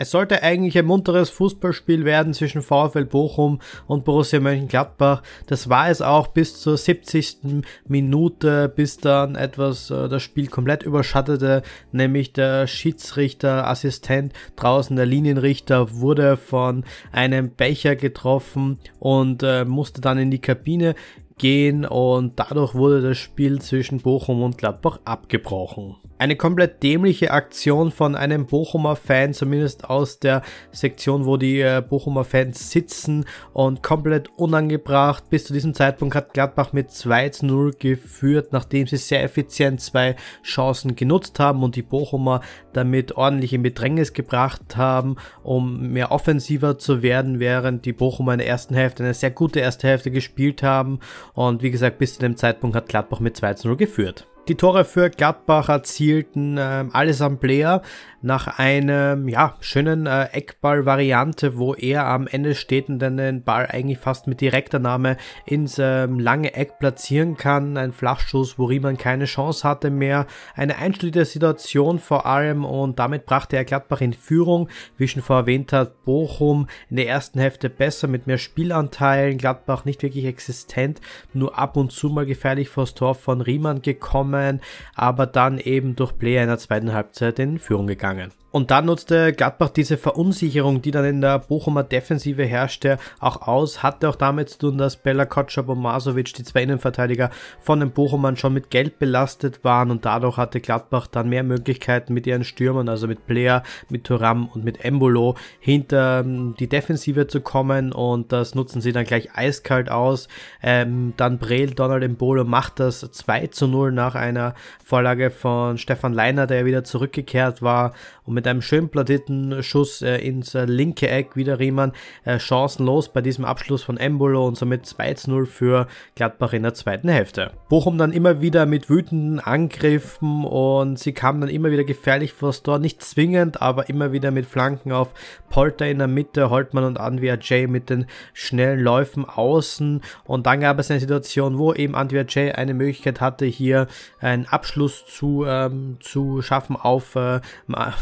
Es sollte eigentlich ein munteres Fußballspiel werden zwischen VfL Bochum und Borussia Mönchengladbach. Das war es auch bis zur 70. Minute, bis dann etwas äh, das Spiel komplett überschattete, nämlich der Schiedsrichter, Assistent draußen, der Linienrichter, wurde von einem Becher getroffen und äh, musste dann in die Kabine gehen und dadurch wurde das Spiel zwischen Bochum und Gladbach abgebrochen. Eine komplett dämliche Aktion von einem Bochumer Fan, zumindest aus der Sektion, wo die äh, Bochumer Fans sitzen und komplett unangebracht. Bis zu diesem Zeitpunkt hat Gladbach mit 2 zu 0 geführt, nachdem sie sehr effizient zwei Chancen genutzt haben und die Bochumer damit ordentlich in Bedrängnis gebracht haben, um mehr offensiver zu werden, während die Bochumer in der ersten Hälfte eine sehr gute erste Hälfte gespielt haben. Und wie gesagt, bis zu dem Zeitpunkt hat Gladbach mit 2 zu 0 geführt. Die Tore für Gladbach erzielten äh, alles am Player nach einem ja, schönen äh, Eckball-Variante, wo er am Ende steht und dann den Ball eigentlich fast mit direkter Name ins äh, lange Eck platzieren kann. Ein Flachschuss, wo Riemann keine Chance hatte mehr. Eine einstellige Situation vor allem und damit brachte er Gladbach in Führung. Wie schon vorher erwähnt hat, Bochum in der ersten Hälfte besser mit mehr Spielanteilen. Gladbach nicht wirklich existent, nur ab und zu mal gefährlich vor das Tor von Riemann gekommen gekommen, aber dann eben durch Player in der zweiten Halbzeit in Führung gegangen. Und dann nutzte Gladbach diese Verunsicherung, die dann in der Bochumer Defensive herrschte, auch aus. Hatte auch damit zu tun, dass Bella Kotschab und Masovic, die zwei Innenverteidiger von den Bochumern, schon mit Geld belastet waren und dadurch hatte Gladbach dann mehr Möglichkeiten mit ihren Stürmern, also mit Player, mit Thuram und mit Embolo, hinter ähm, die Defensive zu kommen und das nutzen sie dann gleich eiskalt aus. Ähm, dann Breel, Donald Embolo macht das 2 zu 0 nach einer Vorlage von Stefan Leiner, der wieder zurückgekehrt war und mit einem schön plattierten Schuss äh, ins äh, linke Eck wieder Riemann äh, chancenlos bei diesem Abschluss von Embolo und somit 2 0 für Gladbach in der zweiten Hälfte. Bochum dann immer wieder mit wütenden Angriffen und sie kamen dann immer wieder gefährlich vor das Tor, nicht zwingend, aber immer wieder mit Flanken auf Polter in der Mitte, Holtmann und Anwia J mit den schnellen Läufen außen und dann gab es eine Situation, wo eben Anwia J eine Möglichkeit hatte, hier einen Abschluss zu, ähm, zu schaffen auf äh,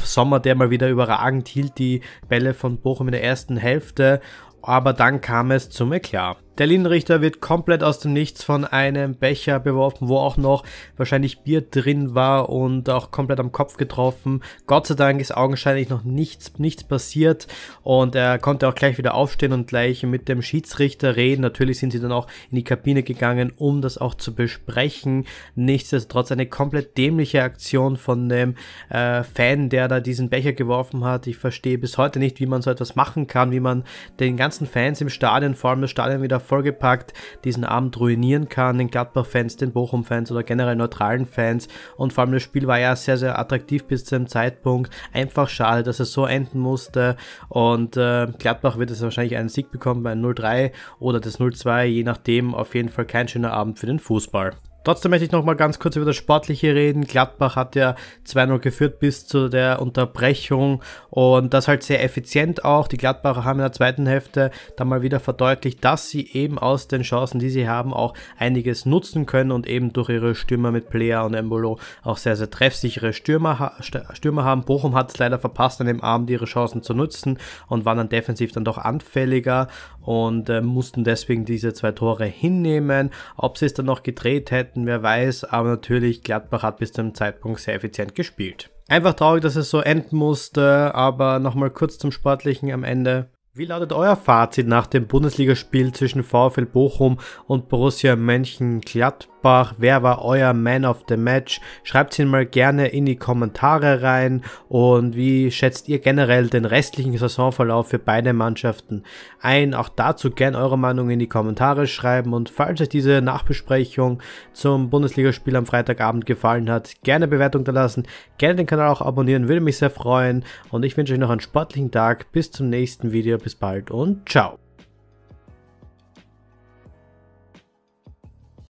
Sommer Sommer, der mal wieder überragend hielt, die Bälle von Bochum in der ersten Hälfte. Aber dann kam es zum Eklat. Der Linienrichter wird komplett aus dem Nichts von einem Becher beworfen, wo auch noch wahrscheinlich Bier drin war und auch komplett am Kopf getroffen. Gott sei Dank ist augenscheinlich noch nichts, nichts passiert und er konnte auch gleich wieder aufstehen und gleich mit dem Schiedsrichter reden. Natürlich sind sie dann auch in die Kabine gegangen, um das auch zu besprechen. Nichtsdestotrotz eine komplett dämliche Aktion von dem äh, Fan, der da diesen Becher geworfen hat. Ich verstehe bis heute nicht, wie man so etwas machen kann, wie man den ganzen Fans im Stadion, vor allem das Stadion wieder vollgepackt diesen Abend ruinieren kann, den Gladbach-Fans, den Bochum-Fans oder generell neutralen Fans. Und vor allem das Spiel war ja sehr, sehr attraktiv bis zu dem Zeitpunkt. Einfach schade, dass es so enden musste. Und äh, Gladbach wird es wahrscheinlich einen Sieg bekommen bei 0-3 oder das 0-2, je nachdem. Auf jeden Fall kein schöner Abend für den Fußball. Trotzdem möchte ich noch mal ganz kurz über das Sportliche reden. Gladbach hat ja 2-0 geführt bis zu der Unterbrechung und das halt sehr effizient auch. Die Gladbacher haben in der zweiten Hälfte dann mal wieder verdeutlicht, dass sie eben aus den Chancen, die sie haben, auch einiges nutzen können und eben durch ihre Stürmer mit Player und Embolo auch sehr, sehr treffsichere Stürmer, Stürmer haben. Bochum hat es leider verpasst, an dem Abend ihre Chancen zu nutzen und waren dann defensiv dann doch anfälliger und äh, mussten deswegen diese zwei Tore hinnehmen. Ob sie es dann noch gedreht hätten, Seiten, wer weiß, aber natürlich Gladbach hat bis zum Zeitpunkt sehr effizient gespielt. Einfach traurig, dass es so enden musste, aber nochmal kurz zum Sportlichen am Ende. Wie lautet euer Fazit nach dem Bundesligaspiel zwischen VfL Bochum und Borussia Mönchengladbach? Gladbach? Wer war euer Man of the Match? Schreibt ihn mal gerne in die Kommentare rein. Und wie schätzt ihr generell den restlichen Saisonverlauf für beide Mannschaften ein? Auch dazu gerne eure Meinung in die Kommentare schreiben. Und falls euch diese Nachbesprechung zum Bundesligaspiel am Freitagabend gefallen hat, gerne Bewertung da lassen. Gerne den Kanal auch abonnieren, würde mich sehr freuen. Und ich wünsche euch noch einen sportlichen Tag. Bis zum nächsten Video. Bis bald und ciao.